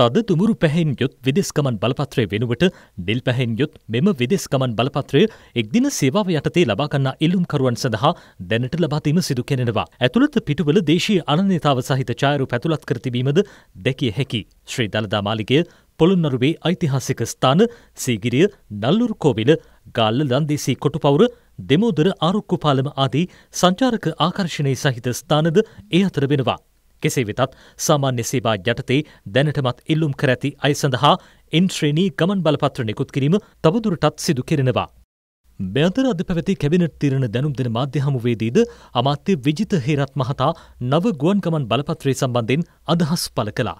තද දුමුරු පැහෙන් යොත් විදෙස්කමන් බලපත්‍රය වෙනුවට නිල් පැහෙන් යොත් මෙම විදෙස්කමන් බලපත්‍රය එක්දින සේවාව යටතේ ලබාගන්නා ඉල්ලුම්කරුවන් සඳහා දැනට ලබාදීම සිදු කෙනෙනවා. ඇතුළත පිටුවල දේශී අනන්‍යතාව සහිත ඡායරු පැතුළත් කර තිබීමද දැකිය හැකි. ශ්‍රී දළදා මාලිගය පොළොන්නරුවේ ඓතිහාසික ස්ථාන සීගිරිය නල්ලුරු කෝවිල ගාල්ල ලන්දේසී කොටුපවුර දෙමෝදර ආරුක්කුපාලම ආදී සංචාරක ආකර්ෂණය සහිත ස්ථානද ඒ අතර වෙනවා. කෙසේ වෙතත් සාමාන්‍ය සේවා යටතේ දැනටමත් ඉල්ලුම් කර ඇති අය සඳහා එන්ශ්‍රේණී ගමන් බලපත්‍ර නිකුත් කිරීම තවදුරටත් සිදු කෙරෙනවා. මෙතර අද පැවැති කැබිනට් තිරණ දැනුම් දෙන මාධ්‍ය හමුවේදීද අමාත්‍ය විජිත හේරත් මහතා නව ගුවන් ගමන් බලපත්‍රය සම්බන්ධයෙන් අදහස් පළ කළා.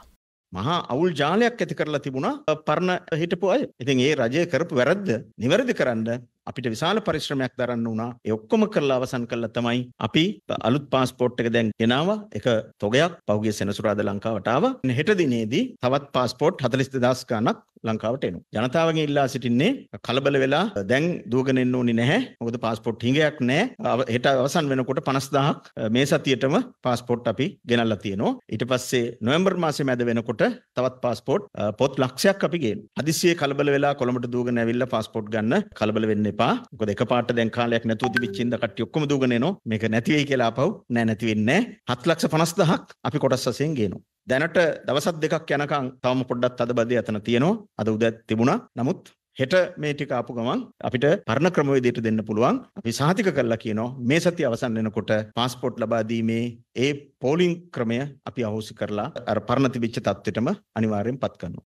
මහා අවුල් ජාලයක් ඇති කරලා තිබුණා පරණ හිටපු අය. ඉතින් ඒ රජය කරපු වැරද්ද නිවැරදි කරන්න අපිට විශාල පරිශ්‍රමයක් දරන්න වුණා. ඒ ඔක්කොම කරලා අවසන් කළා තමයි අපි අලුත් પાස්පෝර්ට් එක දැන් ගෙනාවා. ඒක තොගයක් පහුගිය සෙනසුරාදා ලංකාවට ආවා. හෙට දිනේදී තවත් પાස්පෝර්ට් 42000 ගණක් ලංකාවට එනු. ජනතාවගේ ඉල්ලා සිටින්නේ කලබල වෙලා දැන් දුවගෙන එන්න ඕනේ නැහැ. මොකද પાස්පෝර්ට් හිඟයක් නැහැ. හෙට අවසන් වෙනකොට 50000ක් මේ සතියේටම પાස්පෝර්ට් අපි ගෙනල්ලා තියෙනවා. ඊට පස්සේ නොවැම්බර් මාසේ මැද වෙනකොට තවත් પાස්පෝර්ට් පොත් ලක්ෂයක් අපි ගේනවා. හදිස්සියේ කලබල වෙලා කොළඹට දුවගෙන ඇවිල්ලා પાස්පෝර්ට් ගන්න කලබල වෙන්න එපා. මොකද එකපාරට දැන් කාලයක් නැතුව තිබිච්ච ඉඳ කට්ටිය ඔක්කොම දුවගෙන එනවා. මේක නැති වෙයි කියලා අපව්. නෑ නැති වෙන්නේ නැහැ. 7 ලක්ෂ 50000ක් අපි කොටස් වශයෙන් ගේනවා. දැනට දවස් දෙකක් යනකම් තවම පොඩ්ඩක් තදබදේ අතන තියෙනවා. අද උදැත් තිබුණා. නමුත් හෙට මේ ටික ආපු ගමන් අපිට පරණ ක්‍රමවේදයට දෙන්න පුළුවන්. අපි සහතික කරලා කියනවා මේ සතිය අවසන් වෙනකොට પાස්පෝර්ට් ලබා දීමේ ඒ පෝලිං ක්‍රමය අපි අහෝසි කරලා අර පරණ තිබිච්ච தත්ත්වෙටම අනිවාර්යෙන් පත් කරනවා.